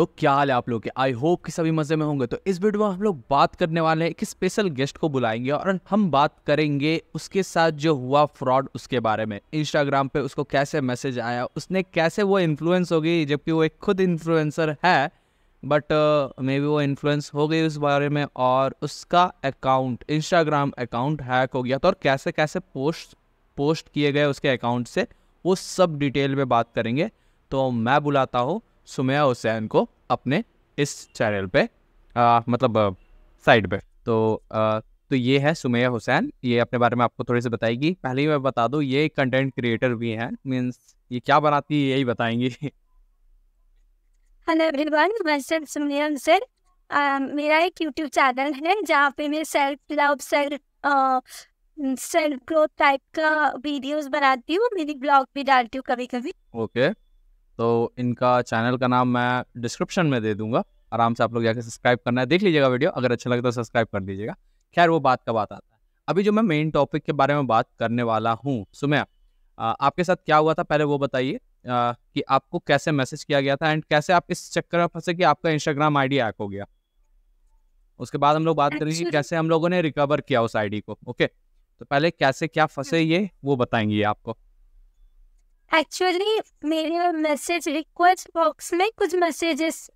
तो क्या हाल है आप लोग के आई होप कि सभी मज़े में होंगे तो इस वीडियो में हम लोग बात करने वाले हैं एक स्पेशल गेस्ट को बुलाएंगे और हम बात करेंगे उसके साथ जो हुआ फ्रॉड उसके बारे में इंस्टाग्राम पे उसको कैसे मैसेज आया उसने कैसे वो इन्फ्लुएंस हो गई जबकि वो एक खुद इन्फ्लुएंसर है बट मे बी वो इन्फ्लुएंस हो गई उस बारे में और उसका अकाउंट इंस्टाग्राम अकाउंट हैक हो गया तो और कैसे कैसे पोस्ट पोस्ट किए गए उसके अकाउंट से वो सब डिटेल में बात करेंगे तो मैं बुलाता हूँ सुमैया हुसैन को अपने इस चैनल पे आ, मतलब साइड पे तो आ, तो ये है सुमैया हुसैन ये अपने बारे में आपको थोड़ी सी बताएगी पहले ही मैं बता दूँ ये कंटेंट क्रिएटर भी हैं मीन्स ये क्या बनाती है यही बताएंगी हेलो एवरीवन मैं सुमैया हुसैन मेरा एक यूट्यूब चैनल है जहाँ पे मैं self love self self growth type का वीडियोस बनाती हूँ मेरी ब्लॉग भी डालती हूँ कभी कभी ओके okay. तो इनका चैनल का नाम मैं डिस्क्रिप्शन में दे दूंगा आराम से आप लोग जाकर सब्सक्राइब करना है देख लीजिएगा वीडियो अगर अच्छा लगे तो सब्सक्राइब कर लीजिएगा खैर वो बात का बात आता है अभी जो मैं मेन टॉपिक के बारे में बात करने वाला हूँ सुमया आपके साथ क्या हुआ था पहले वो बताइए कि आपको कैसे मैसेज किया गया था एंड कैसे आप इस चक्कर में फंसे कि आपका इंस्टाग्राम आईडी हैक हो गया उसके बाद हम लोग बात करेंगे कि कैसे हम लोगों ने रिकवर किया उस आईडी को ओके तो पहले कैसे क्या फंसे हाँ। ये वो बताएंगे आपको एक्चुअली मेरे मैसेज रिक्वेस्ट बॉक्स में कुछ मैसेजेस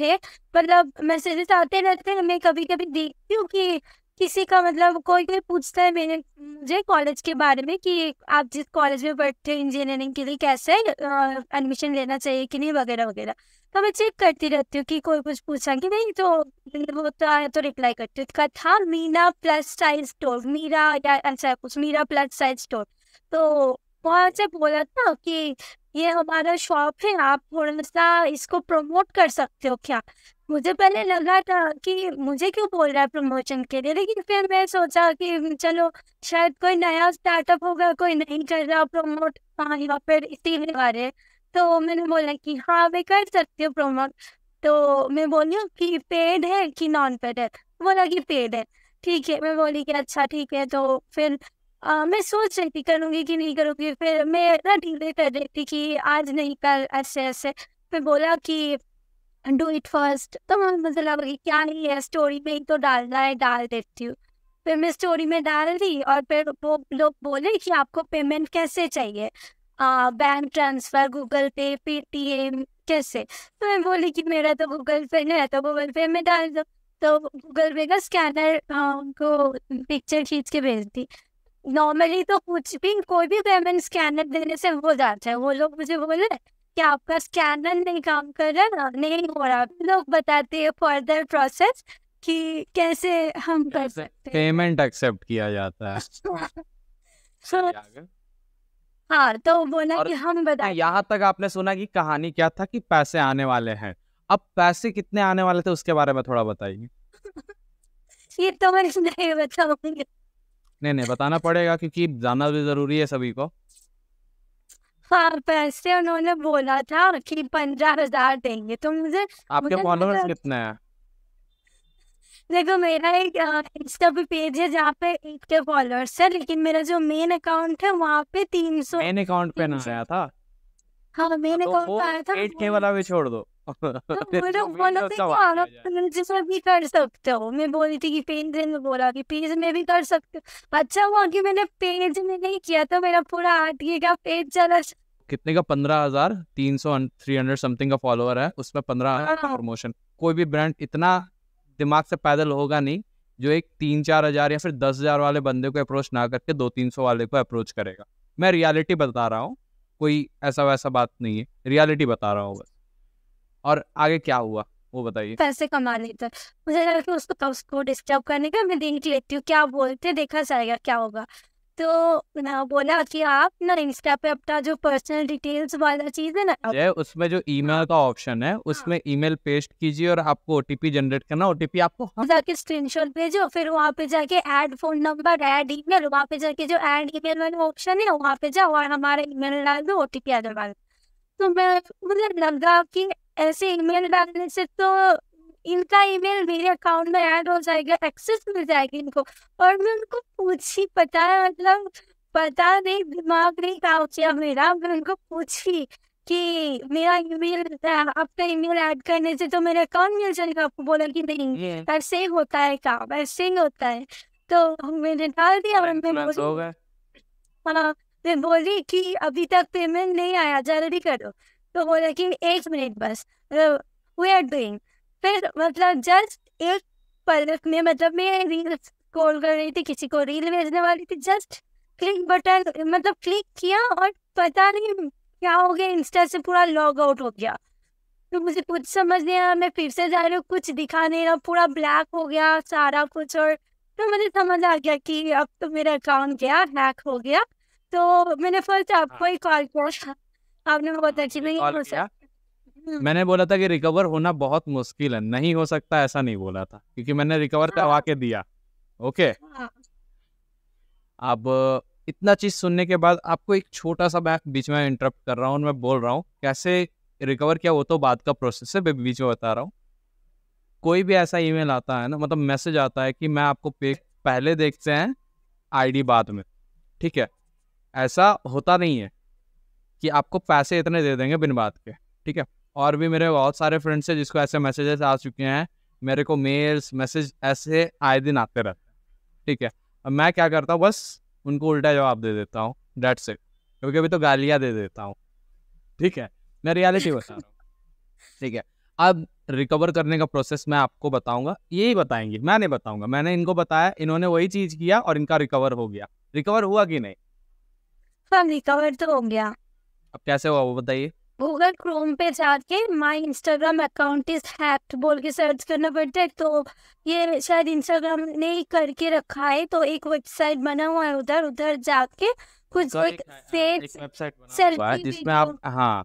थे मतलब मैसेजेस आते रहते हैं मैं कभी कभी देखती हूँ कि किसी का मतलब कोई कोई पूछता है मेरे मुझे कॉलेज के बारे में कि आप जिस कॉलेज में पढ़ते हो इंजीनियरिंग के लिए कैसे एडमिशन लेना चाहिए कि नहीं वगैरह वगैरह तो मैं चेक करती रहती हूँ कि कोई कुछ पूछा कि नहीं तो वो तो आया तो रिप्लाई करती हूँ उसका था Meena plus size store Meera या ऐसा कुछ मीरा प्लस साइज स्टोर तो वहाँ से बोला था कि ये हमारा शॉप है आप थोड़ा सा इसको प्रमोट कर सकते हो क्या मुझे पहले लगा था कि मुझे क्यों बोल रहा है प्रमोशन के लिए लेकिन फिर मैं सोचा कि चलो शायद कोई नया स्टार्टअप होगा कोई नहीं कर रहा प्रमोट हाँ या फिर इसीलिए बारे तो मैंने बोला कि हाँ मैं कर सकती हूँ प्रमोट तो मैं बोली कि पेड है कि नॉन पेड है बोला कि पेड है ठीक है मैं बोली कि अच्छा ठीक है तो फिर आ, मैं सोच रही थी करूँगी कि नहीं करूँगी फिर मैं इतना ढीले कर रही थी कि आज नहीं कल ऐसे ऐसे फिर बोला कि डू इट फर्स्ट तो मैं मतलब क्या नहीं है स्टोरी में ही तो डालना है डाल देती हूँ फिर मैं स्टोरी में डाल दी और फिर वो लोग बोले कि आपको पेमेंट कैसे चाहिए bank transfer Google Pay Paytm कैसे तो मैं बोली कि मेरा तो गूगल पे नहीं है तो गूगल पे में डाल दो तो गूगल पे का स्कैनर को पिक्चर खींच के भेज दी नॉर्मली तो कुछ भी कोई भी पेमेंट स्कैनर देने से हो जाता है वो लोग मुझे बोले कि आपका स्कैनर नहीं काम कर रहा नहीं हो रहा लोग बताते हैं फर्दर प्रोसेस कि कैसे हम कर सकते पेमेंट एक्सेप्ट किया जाता है so, तो हाँ तो बोला कि हम बताए हाँ, यहाँ तक आपने सुना कि कहानी क्या था कि पैसे आने वाले हैं अब पैसे कितने आने वाले थे उसके बारे में थोड़ा बताइए ये तो मैं नहीं बताऊंगी नहीं नहीं बताना पड़ेगा क्योंकि जानना भी जरूरी है सभी को हाँ पैसे उन्होंने बोला था कि पंद्रह हजार देंगे तो मुझे आपके फॉलोअर्स कितने हैं देखो मेरा एक इंस्टा पे पेज है जहाँ पे एक के फॉलोअर्स है लेकिन मेरा जो मेन अकाउंट है वहाँ पे तीन सौ मेन अकाउंट पे ना आया था हाँ मेन अकाउंट हाँ, तो पे आया था एट के वाला भी छोड़ दो जिसमें भी कर सकते हो मैं बोली थी कि पेज में बोला कि पेज में भी कर सकते अच्छा हुआ कि मैंने पेज में नहीं किया तो मेरा पूरा आठ पेज चला कितने का पंद्रह हजार तीन सौ थ्री हंड्रेड समथिंग का फॉलोअर है उसमें पंद्रह प्रमोशन कोई भी ब्रांड इतना दिमाग से पैदल होगा नहीं जो एक तीन चार हजार या फिर दस हजार वाले बंदे को अप्रोच ना करके दो तीन सौ वाले को अप्रोच करेगा मैं रियलिटी बता रहा हूँ कोई ऐसा वैसा बात नहीं है रियलिटी बता रहा हूँ बस और आगे क्या हुआ वो बताइए पैसे कमाने थे मुझे लगा कि उसको कब उसको डिस्टर्ब करने का मैं देख लेती हूँ क्या बोलते देखा जाएगा क्या होगा तो ना बोला कि आप ना इंस्टा पे अपना जो पर्सनल डिटेल्स वाला चीज है ना जय उसमें जो ईमेल का ऑप्शन है हाँ। उसमें ईमेल पेस्ट कीजिए और आपको ओटीपी जनरेट करना ओटीपी आपको जाके हाँ। स्क्रीनशॉट भेजो फिर वहाँ पे जाके add phone number add email वहाँ पे जाके जो ऐड ईमेल वाला ऑप्शन है वहाँ पे जाओ और हमारा ईमेल डाल दो ओटीपी आ जाओ तो मैं मुझे लगा कि ऐसे ईमेल डालने से तो इनका ईमेल मेरे अकाउंट में ऐड हो जाएगा एक्सेस मिल जाएगी इनको और मैं उनको पूछ ही पता है मतलब पता नहीं दिमाग नहीं काम किया मेरा मैं उनको पूछी कि मेरा ईमेल आपका ईमेल ऐड करने से तो मेरा अकाउंट मिल जाएगा आपको बोला कि नहीं ऐसे ही होता है काम ऐसे ही होता है तो मैंने डाल दिया और मैं बोली हाँ, मैं बोली कि अभी तक पेमेंट नहीं आया जल्दी करो तो बोला कि एक मिनट बस वे आर डूइंग फिर मतलब जस्ट एक पल में मतलब मैं रील कॉल कर रही थी किसी को रील भेजने वाली थी जस्ट क्लिक बटन मतलब क्लिक किया और पता नहीं क्या हो गया इंस्टा से पूरा लॉग आउट हो गया तो मुझे कुछ समझ नहीं आया मैं फिर से जा रही हूँ कुछ दिखा नहीं रहा पूरा ब्लैक हो गया सारा कुछ और तो मुझे समझ आ गया कि अब तो मेरा अकाउंट गया हैक हो गया तो मैंने फर्स्ट आपको ही हाँ। कॉल किया आपने बहुत अच्छी नहीं हो सकता मैंने बोला था कि रिकवर होना बहुत मुश्किल है नहीं हो सकता ऐसा नहीं बोला था क्योंकि मैंने रिकवर हाँ। करवा के दिया ओके हाँ। अब इतना चीज सुनने के बाद आपको एक छोटा सा मैं बीच में इंटरप्ट कर रहा हूँ मैं बोल रहा हूँ कैसे रिकवर किया वो तो बाद का प्रोसेस है बीच में बता रहा हूँ कोई भी ऐसा ईमेल आता है ना मतलब मैसेज आता है कि मैं आपको पे पहले देखते हैं आईडी बाद में ठीक है ऐसा होता नहीं है कि आपको पैसे इतने दे देंगे बिन बात के ठीक है और भी मेरे बहुत सारे फ्रेंड्स हैं जिसको ऐसे मैसेजेस आ चुके हैं मेरे को मेल्स मैसेज ऐसे आए दिन आते रहते हैं ठीक है अब मैं क्या करता हूँ बस उनको उल्टा जवाब दे देता हूँ डेट से क्योंकि अभी तो गालियाँ दे देता हूँ ठीक है मैं रियलिटी बता रहा हूँ ठीक है अब रिकवर करने का प्रोसेस मैं आपको बताऊंगा यही बताएंगे मैं नहीं बताऊंगा मैंने इनको बताया इन्होंने वही चीज किया और इनका रिकवर हो गया रिकवर हुआ कि नहीं रिकवर हाँ, तो हो गया अब कैसे हुआ वो बताइए गूगल क्रोम पे जाके my Instagram account is hacked बोल के सर्च करना पड़ता है तो ये शायद इंस्टाग्राम ने ही करके रखा है तो एक वेबसाइट बना हुआ है उधर उधर जाके कुछ तो एक, एक हाँ, वेबसाइट जिसमें आप हाँ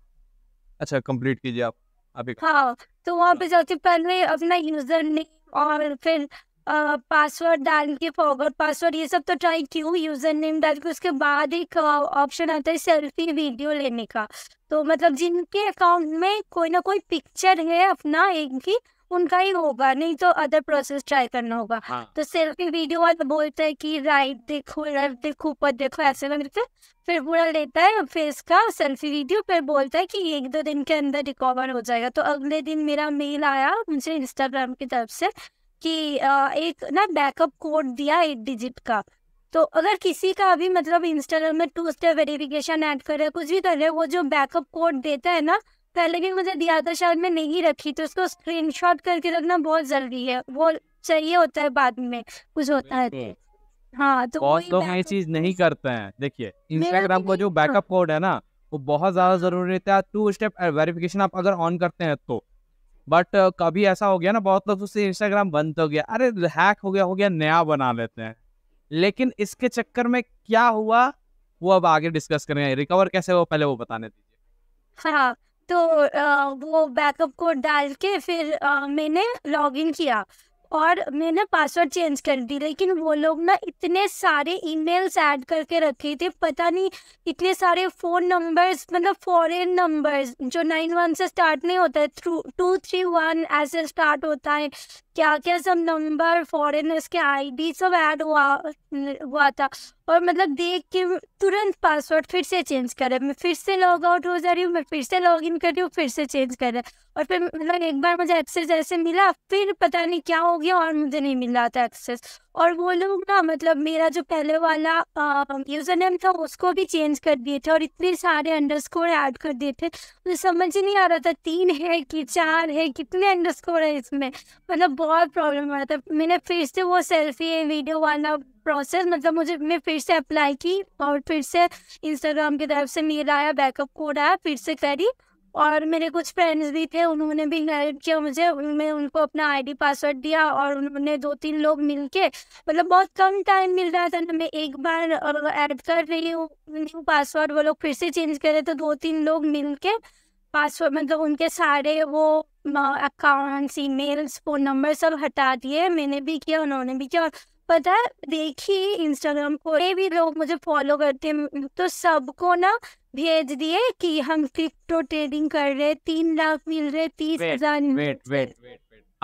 अच्छा कंप्लीट कीजिए आप अभी हाँ तो वहाँ पे जाके पहले अपना यूजर नेम और फिर पासवर्ड डाल के फॉरवर्ड पासवर्ड ये सब तो ट्राई क्यों यूजर नेम डाल के उसके बाद एक ऑप्शन आता है सेल्फी वीडियो लेने का तो मतलब जिनके अकाउंट में कोई ना कोई पिक्चर है अपना एक भी उनका ही होगा नहीं तो अदर प्रोसेस ट्राई करना होगा हाँ. तो सेल्फी वीडियो वाला बोलता है कि राइट देखो लेफ्ट देखो ऊपर देखो ऐसे करके तो फिर पूरा लेता है फेस का सेल्फी वीडियो फिर बोलता है कि एक दो दिन के अंदर रिकवर हो जाएगा तो अगले दिन मेरा मेल आया मुझे इंस्टाग्राम की तरफ से कि एक ना बैकअप कोड दिया एट डिजिट का तो अगर किसी का अभी मतलब इंस्टाग्राम में टू स्टेप वेरिफिकेशन ऐड कर करे कुछ भी कर रहे वो जो बैकअप कोड देता है ना पहले भी मुझे दिया था शायद मैं नहीं रखी तो उसको स्क्रीनशॉट करके रखना बहुत जरूरी है वो चाहिए होता है बाद में कुछ होता है तो। हाँ तो बहुत तो लोग ये चीज नहीं करते हैं देखिए इंस्टाग्राम का तो जो बैकअप कोड है ना वो बहुत ज्यादा जरूरी रहता है टू स्टेप वेरिफिकेशन आप अगर ऑन करते हैं तो बट uh, कभी ऐसा हो गया ना बहुत लोग तो उससे इंस्टाग्राम बंद तो हो गया अरे हैक हो गया हो गया नया बना लेते हैं लेकिन इसके चक्कर में क्या हुआ वो अब आगे डिस्कस करेंगे रिकवर कैसे हुआ पहले वो बताने दीजिए हाँ तो आ, वो बैकअप कोड डाल के फिर आ, मैंने लॉग इन किया और मैंने पासवर्ड चेंज कर दी लेकिन वो लोग ना इतने सारे ईमेल्स ऐड करके रखे थे पता नहीं इतने सारे फ़ोन नंबर्स मतलब फॉरेन नंबर्स जो नाइन वन से स्टार्ट नहीं होता है थ्रू टू थ्री वन ऐसे स्टार्ट होता है क्या क्या सब नंबर फॉरेनर्स के आईडी सब ऐड हुआ हुआ था और मतलब देख के तुरंत पासवर्ड फिर से चेंज करे मैं फिर से लॉग आउट हो जा रही हूँ मैं फिर से लॉग इन कर रही हूँ फिर से चेंज कर रहा और फिर मतलब एक बार मुझे एक्सेस ऐसे मिला फिर पता नहीं क्या हो गया और मुझे नहीं मिल रहा था एक्सेस और वो लोग ना मतलब मेरा जो पहले वाला यूज़र नेम था उसको भी चेंज कर दिए थे और इतने सारे अंडरस्कोर ऐड कर दिए थे मुझे समझ ही नहीं आ रहा था तीन है कि चार है कितने अंडरस्कोर है इसमें मतलब बहुत प्रॉब्लम हो रहा था मैंने फिर से वो सेल्फी वीडियो वाला प्रोसेस मतलब मुझे मैं फिर से अप्लाई की और फिर से इंस्टाग्राम की तरफ से मेल आया बैकअप कोड आया फिर से करी और मेरे कुछ फ्रेंड्स भी थे उन्होंने भी हेल्प किया मुझे मैं उनको अपना आईडी पासवर्ड दिया और उन्होंने दो तीन लोग मिल के मतलब बहुत कम टाइम मिल रहा था ना मैं एक बार ऐड कर रही हूँ पासवर्ड वो लोग फिर से चेंज करे तो दो तीन लोग मिल के पासवर्ड मतलब उनके सारे वो अकाउंट्स ईमेल्स फोन नंबर सब हटा दिए मैंने भी किया उन्होंने भी किया पता है देखी इंस्टाग्राम को ये भी लोग मुझे फॉलो करते हैं तो सबको ना भेज दिए कि हम क्रिप्टो ट्रेडिंग कर रहे तीन लाख मिल रहे तीस हजार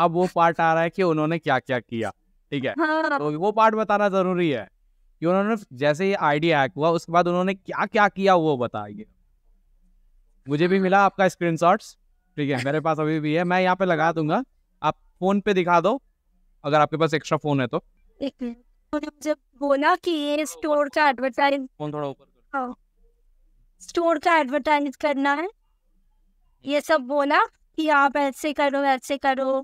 अब वो पार्ट आ रहा है कि उन्होंने क्या क्या किया ठीक है हाँ। तो वो पार्ट बताना जरूरी है कि उन्होंने जैसे ही आइडिया हैक हुआ उसके बाद उन्होंने क्या क्या किया वो बताइए मुझे भी मिला आपका स्क्रीन ठीक है मेरे पास अभी भी है मैं यहाँ पे लगा दूंगा आप फोन पे दिखा दो अगर आपके पास एक्स्ट्रा फोन है तो बोला कि ये स्टोर का एडवर्टाइज फोन थोड़ा ऊपर स्टोर हाँ। का एडवर्टाइज करना है ये सब बोला कि आप ऐसे करो ऐसे करो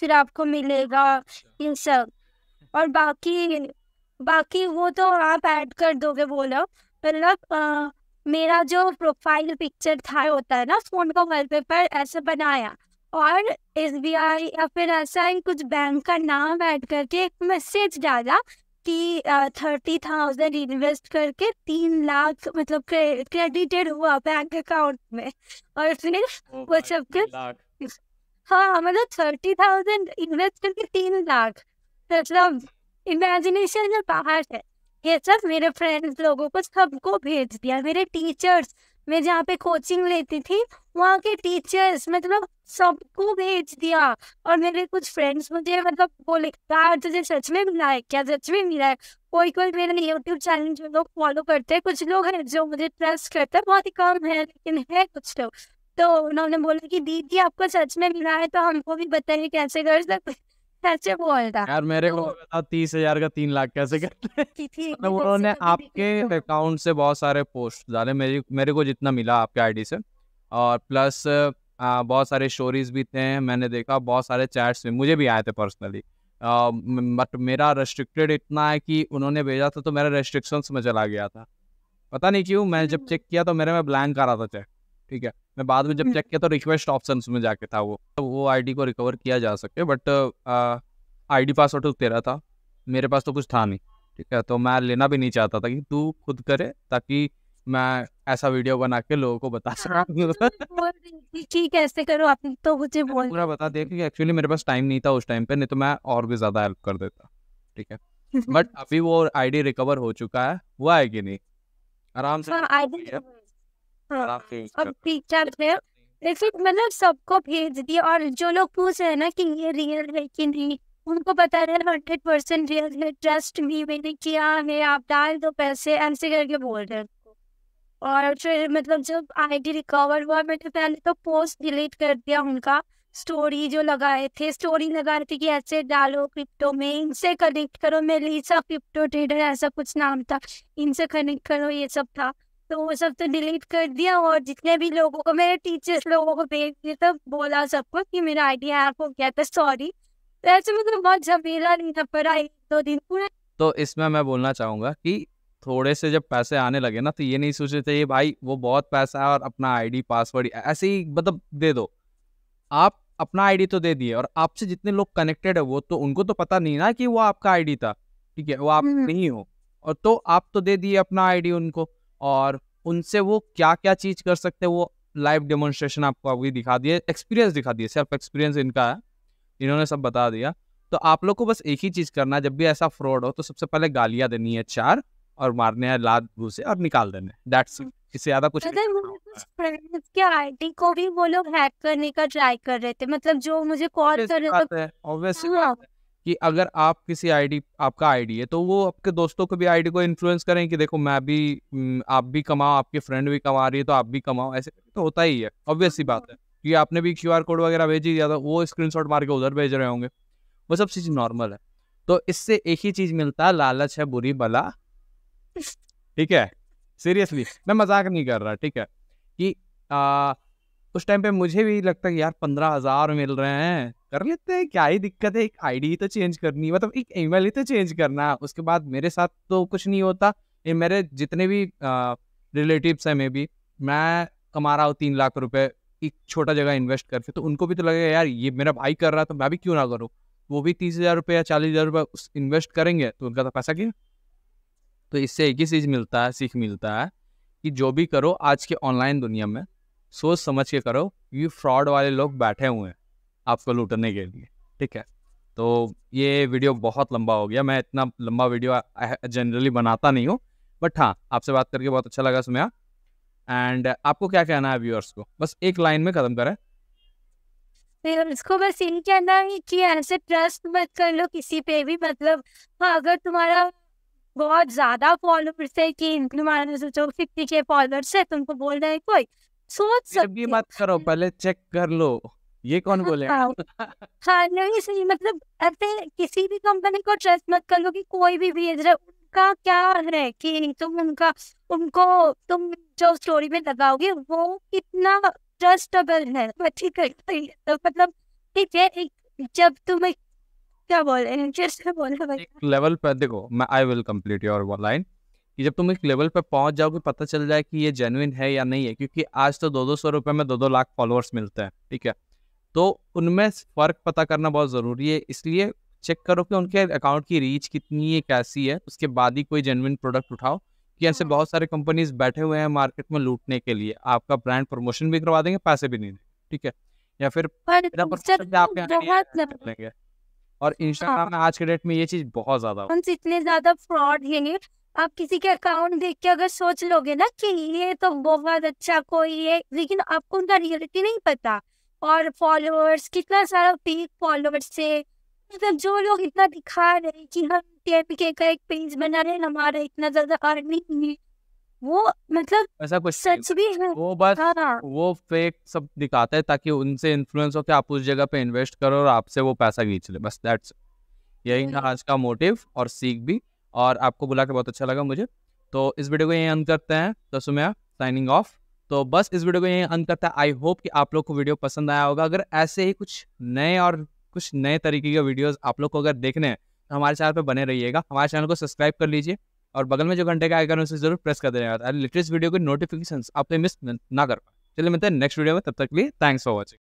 फिर आपको मिलेगा सब और बाकी बाकी वो तो आप ऐड कर दोगे बोला मतलब मेरा जो प्रोफाइल पिक्चर था होता है ना फोन का वॉलपेपर ऐसे बनाया और एस बी आई या फिर ऐसा ही कुछ बैंक का नाम ऐड करके एक मैसेज डाला कि थर्टी थाउजेंड इन्वेस्ट करके तीन लाख मतलब क्रेडिटेड हुआ बैंक अकाउंट में और फिर oh वो सब हाँ मतलब थर्टी थाउजेंड इन्वेस्ट करके तीन लाख मतलब इमेजिनेशन जो बाहर है ये सब मेरे फ्रेंड्स लोगों को सबको भेज दिया मेरे टीचर्स मैं जहाँ पे कोचिंग लेती थी वहाँ के टीचर्स मतलब सबको भेज दिया और मेरे कुछ फ्रेंड्स मुझे मतलब बोले यार तुझे सच में मिला है क्या सच में मिला है कोई कोई मेरे यूट्यूब चैनल जो लोग फॉलो करते हैं कुछ लोग हैं जो मुझे ट्रस्ट करते हैं बहुत ही कम है लेकिन है कुछ लोग तो उन्होंने बोला कि दीदी आपको सच में मिला है तो हमको भी बताइए कैसे कर सकते कैसे बोलता यार मेरे को बता तो तीस हजार का तीन लाख कैसे करते उन्होंने आपके अकाउंट से बहुत सारे पोस्ट डाले मेरी मेरे को जितना मिला आपके आईडी से और प्लस बहुत सारे स्टोरीज भी थे मैंने देखा बहुत सारे चैट्स भी मुझे भी आए थे पर्सनली बट मेरा रेस्ट्रिक्टेड इतना है कि उन्होंने भेजा था तो मेरा रेस्ट्रिक्शंस में चला गया था पता नहीं क्यों मैं जब चेक हम्म। किया तो मेरे में ब्लैंक आ रहा था चेक ठीक है मैं बाद में जब हम्म। चेक किया तो रिक्वेस्ट ऑप्शन में जाके था वो तो वो आईडी को रिकवर किया जा सके बट आईडी पासवर्ड तो तेरा था मेरे पास तो कुछ था नहीं ठीक है तो मैं लेना भी नहीं चाहता था कि तू खुद करे ताकि मैं ऐसा वीडियो बना के लोगों को बता हाँ, सकूँ तो कि कैसे करो आप तो मुझे बोल पूरा बता दे कि एक्चुअली मेरे पास टाइम नहीं था उस टाइम पे नहीं तो मैं और भी ज़्यादा हेल्प कर देता ठीक है बट अभी वो आईडी रिकवर हो चुका है वो आएगी नहीं आराम से आईडी हाँ, हाँ, अब टीचर अच्छा। लेकिन मतलब सबको भेज दिया और जो लोग पूछ रहे हैं ना कि ये रियल है कि नहीं उनको बता रहे हंड्रेड परसेंट रियल है ट्रस्ट भी मैंने किया है आप डाल दो पैसे ऐसे करके बोल रहे हैं और फिर मतलब जब आईडी रिकवर हुआ मैंने पहले तो पोस्ट डिलीट कर दिया उनका स्टोरी जो लगाए थे स्टोरी लगा रहे थे कि ऐसे डालो क्रिप्टो में इनसे कनेक्ट करो मेलिसा क्रिप्टो ट्रेडर ऐसा कुछ नाम था इनसे कनेक्ट करो ये सब था तो वो सब तो डिलीट कर दिया और जितने भी लोगों को मेरे टीचर्स लोगों को भेज दिया तब बोला सबको कि मेरा आइडिया हैक हो गया था सॉरी तो ऐसे मतलब बहुत झमेला नहीं था पड़ा एक दो दिन पूरे तो इसमें मैं बोलना चाहूँगा कि थोड़े से जब पैसे आने लगे ना तो ये नहीं सोचे थे ये भाई वो बहुत पैसा है और अपना आईडी पासवर्ड ऐसे ही मतलब दे दो आप अपना आईडी तो दे दिए और आपसे जितने लोग कनेक्टेड है वो तो उनको तो पता नहीं ना कि वो आपका आईडी था ठीक है वो आप हम्म। नहीं हो और तो आप तो दे दिए अपना आईडी उनको और उनसे वो क्या क्या चीज़ कर सकते हैं वो लाइव डेमोन्स्ट्रेशन आपको अभी दिखा दिए एक्सपीरियंस दिखा दिए सिर्फ एक्सपीरियंस इनका है इन्होंने सब बता दिया तो आप लोग को बस एक ही चीज़ करना है जब भी ऐसा फ्रॉड हो तो सबसे पहले गालियां देनी है चार और मारने हैं लाद घूसे और निकाल देने दैट्स इससे ज्यादा कुछ फ्रेंड्स के आईडी को भी वो लोग हैक करने का ट्राई कर रहे थे मतलब जो मुझे कॉल कर रहे थे ऑब्वियसली कि अगर आप किसी आईडी आपका आईडी है तो वो आपके दोस्तों को भी आईडी को इन्फ्लुएंस करें कि देखो मैं भी आप भी कमाओ आपकी फ्रेंड भी कमा रही है तो आप भी कमाओ ऐसे तो होता ही है ऑब्वियस ही हाँ। बात है कि आपने भी क्यू कोड वगैरह भेज ही दिया था वो स्क्रीन मार के उधर भेज रहे होंगे वो सब चीज़ नॉर्मल है तो इससे एक ही चीज़ मिलता है लालच है बुरी भला ठीक है सीरियसली मैं मजाक नहीं कर रहा ठीक है कि आ, उस टाइम पे मुझे भी लगता है यार पंद्रह हजार मिल रहे हैं कर लेते हैं क्या ही दिक्कत है एक आईडी तो चेंज करनी मतलब एक ईमेल ही तो चेंज करना उसके बाद मेरे साथ तो कुछ नहीं होता ये मेरे जितने भी रिलेटिव्स हैं मे भी मैं कमा रहा हूँ तीन लाख रुपए एक छोटा जगह इन्वेस्ट करके तो उनको भी तो लगेगा यार ये मेरा भाई कर रहा है तो मैं भी क्यों ना करूँ वो भी तीस हज़ार रुपये या चालीस हज़ार रुपये इन्वेस्ट करेंगे तो उनका तो पैसा क्यों तो इससे एक ही चीज़ मिलता है सीख मिलता है कि जो भी करो आज के ऑनलाइन दुनिया में सोच समझ के करो ये फ्रॉड वाले लोग बैठे हुए हैं आपको लूटने के लिए ठीक है तो ये वीडियो बहुत लंबा हो गया मैं इतना लंबा वीडियो जनरली बनाता नहीं हूँ बट हाँ आपसे बात करके बहुत अच्छा लगा सुमया एंड आपको क्या कहना है व्यूअर्स को बस एक लाइन में खत्म करें इसको बस इनके अंदर ही कि ऐसे ट्रस्ट मत कर लो किसी पे भी मतलब हाँ अगर तुम्हारा बहुत ज्यादा फॉलोअर्स है कि तुम्हारा सोचो फिफ्टी के फॉलोअर्स है तुमको बोल रहे हैं कोई सोच सकते मत करो पहले चेक कर लो ये कौन हाँ, बोले हाँ, हाँ नहीं सही मतलब ऐसे किसी भी कंपनी को ट्रस्ट मत कर लो कि कोई भी भेज रहा उनका क्या है कि तुम उनका उनको तुम जो स्टोरी में लगाओगे वो कितना ट्रस्टेबल है हाँ, ठीक है तो मतलब ठीक है जब तुम क्या बोले इंटरेस्ट बोले लेवल पर देखो मैं I will complete your line कि जब तुम एक लेवल पर पहुंच जाओगे पता चल जाए कि ये जेनुइन है या नहीं है क्योंकि आज तो दो दो सौ रुपये में दो दो लाख फॉलोअर्स मिलते हैं ठीक है तो उनमें फ़र्क पता करना बहुत ज़रूरी है इसलिए चेक करो कि उनके अकाउंट की रीच कितनी है कैसी है उसके बाद ही कोई जेनुइन प्रोडक्ट उठाओ कि ऐसे हाँ। बहुत सारे कंपनीज बैठे हुए हैं मार्केट में लूटने के लिए आपका ब्रांड प्रमोशन भी करवा देंगे पैसे भी नहीं देंगे ठीक है या फिर और इंस्टाग्राम हाँ। में आज के डेट में ये चीज बहुत ज्यादा इतने ज्यादा फ्रॉड है आप किसी के अकाउंट देख के अगर सोच लोगे ना कि ये तो बहुत अच्छा कोई है लेकिन आपको उनका रियलिटी नहीं पता और फॉलोअर्स कितना सारा फेक फॉलोअर्स है मतलब जो लोग इतना दिखा रहे हैं कि हम के का एक पेज बना रहे हैं हमारा इतना ज्यादा अर्निंग है वो मतलब ऐसा कुछ सच भी है वो बस हाँ। वो फेक सब दिखाते हैं ताकि उनसे इन्फ्लुएंस हो के आप उस जगह पे इन्वेस्ट करो और आपसे वो पैसा खींच ले बस दैट्स यही था आज का मोटिव और सीख भी और आपको बुला के बहुत अच्छा लगा मुझे तो इस वीडियो को यहीं अंत करते हैं तो तसुमया साइनिंग ऑफ तो बस इस वीडियो को यहीं अंत करता है आई होप कि आप लोग को वीडियो पसंद आया होगा अगर ऐसे ही कुछ नए और कुछ नए तरीके के वीडियोस आप लोग को अगर देखने हैं तो हमारे चैनल पर बने रहिएगा हमारे चैनल को सब्सक्राइब कर लीजिए और बगल में जो घंटे का आइकन उसे जरूर प्रेस कर देगा लेटेस्ट वीडियो की नोटिफिकेशन आप मिस ना कर पाए चलिए मिलते हैं नेक्स्ट वीडियो में तब तक के लिए थैंक्स फॉर वॉचिंग